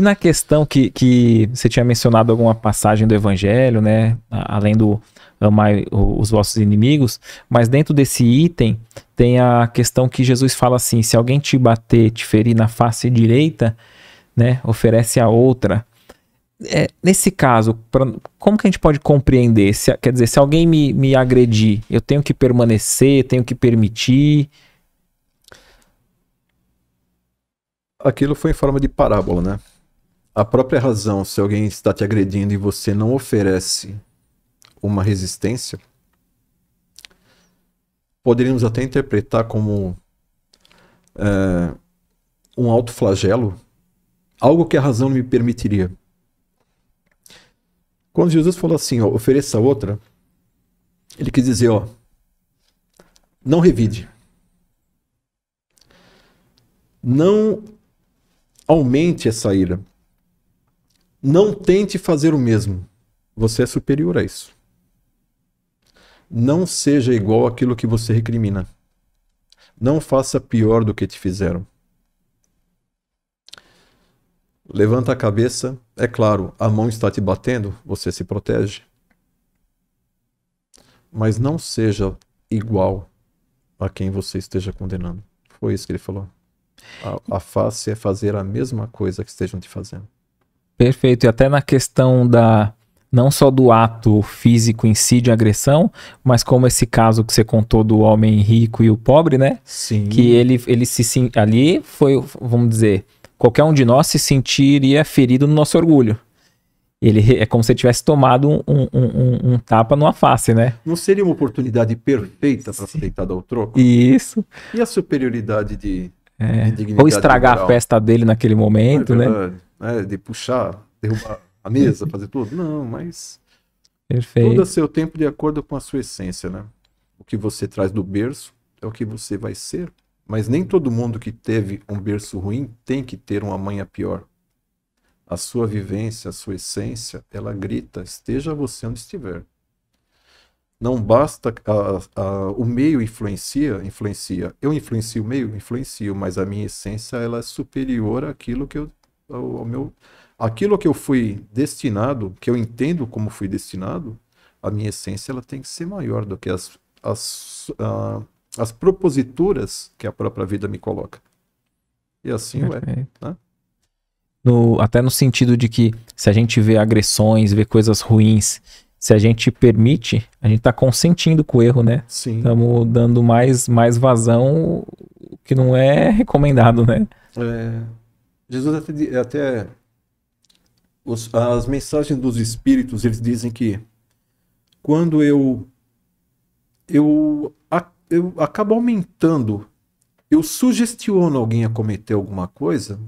E na questão que, que você tinha mencionado alguma passagem do Evangelho, né? Além do amar os vossos inimigos, mas dentro desse item tem a questão que Jesus fala assim: se alguém te bater, te ferir na face direita, né? Oferece a outra. É, nesse caso, pra, como que a gente pode compreender? Se, quer dizer, se alguém me, me agredir, eu tenho que permanecer, tenho que permitir. Aquilo foi em forma de parábola, né? a própria razão, se alguém está te agredindo e você não oferece uma resistência, poderíamos até interpretar como é, um autoflagelo, algo que a razão me permitiria. Quando Jesus falou assim, ó, ofereça outra, ele quis dizer, ó, não revide. Não aumente essa ira. Não tente fazer o mesmo. Você é superior a isso. Não seja igual àquilo que você recrimina. Não faça pior do que te fizeram. Levanta a cabeça, é claro, a mão está te batendo, você se protege. Mas não seja igual a quem você esteja condenando. Foi isso que ele falou. A, a face é fazer a mesma coisa que estejam te fazendo. Perfeito. E até na questão da não só do ato físico em si de agressão, mas como esse caso que você contou do homem rico e o pobre, né? Sim. Que ele, ele se ali foi, vamos dizer, qualquer um de nós se sentiria ferido no nosso orgulho. Ele é como se tivesse tomado um, um, um, um tapa numa face, né? Não seria uma oportunidade perfeita para ser deitado ao troco? Isso. E a superioridade de, é. de dignidade? Ou estragar moral? a festa dele naquele momento, é né? né, de puxar, derrubar a mesa, fazer tudo. Não, mas Perfeito. tudo a seu tempo de acordo com a sua essência, né? O que você traz do berço é o que você vai ser. Mas nem todo mundo que teve um berço ruim tem que ter uma manha pior. A sua vivência, a sua essência, ela grita, esteja você onde estiver. Não basta a, a, o meio influencia, influencia. Eu influencio o meio, influencio, mas a minha essência ela é superior àquilo que eu o meu, aquilo que eu fui destinado, que eu entendo como fui destinado, a minha essência ela tem que ser maior do que as, as, uh, as proposituras que a própria vida me coloca. E assim é. Né? No, até no sentido de que se a gente vê agressões, vê coisas ruins, se a gente permite, a gente está consentindo com o erro, né? Estamos dando mais, mais vazão, que não é recomendado, né? É. Jesus até, até os, as mensagens dos espíritos, eles dizem que quando eu eu, eu acabo aumentando, eu sugestiono alguém a cometer alguma coisa,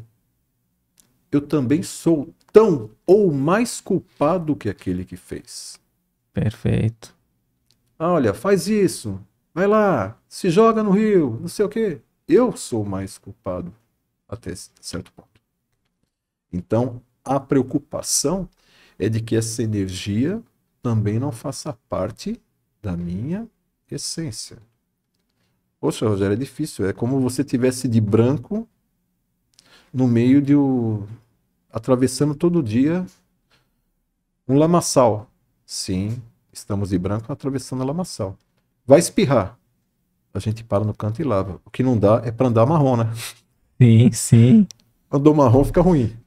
eu também sou tão ou mais culpado que aquele que fez. Perfeito. Ah, olha, faz isso, vai lá, se joga no rio, não sei o quê. Eu sou mais culpado até certo ponto. Então, a preocupação é de que essa energia também não faça parte da minha essência. Poxa, Rogério, é difícil. É como você tivesse de branco no meio de atravessando todo dia um lamaçal. Sim, estamos de branco atravessando o lamaçal. Vai espirrar. A gente para no canto e lava. O que não dá é para andar marrom, né? Sim, sim. Andou marrom fica ruim.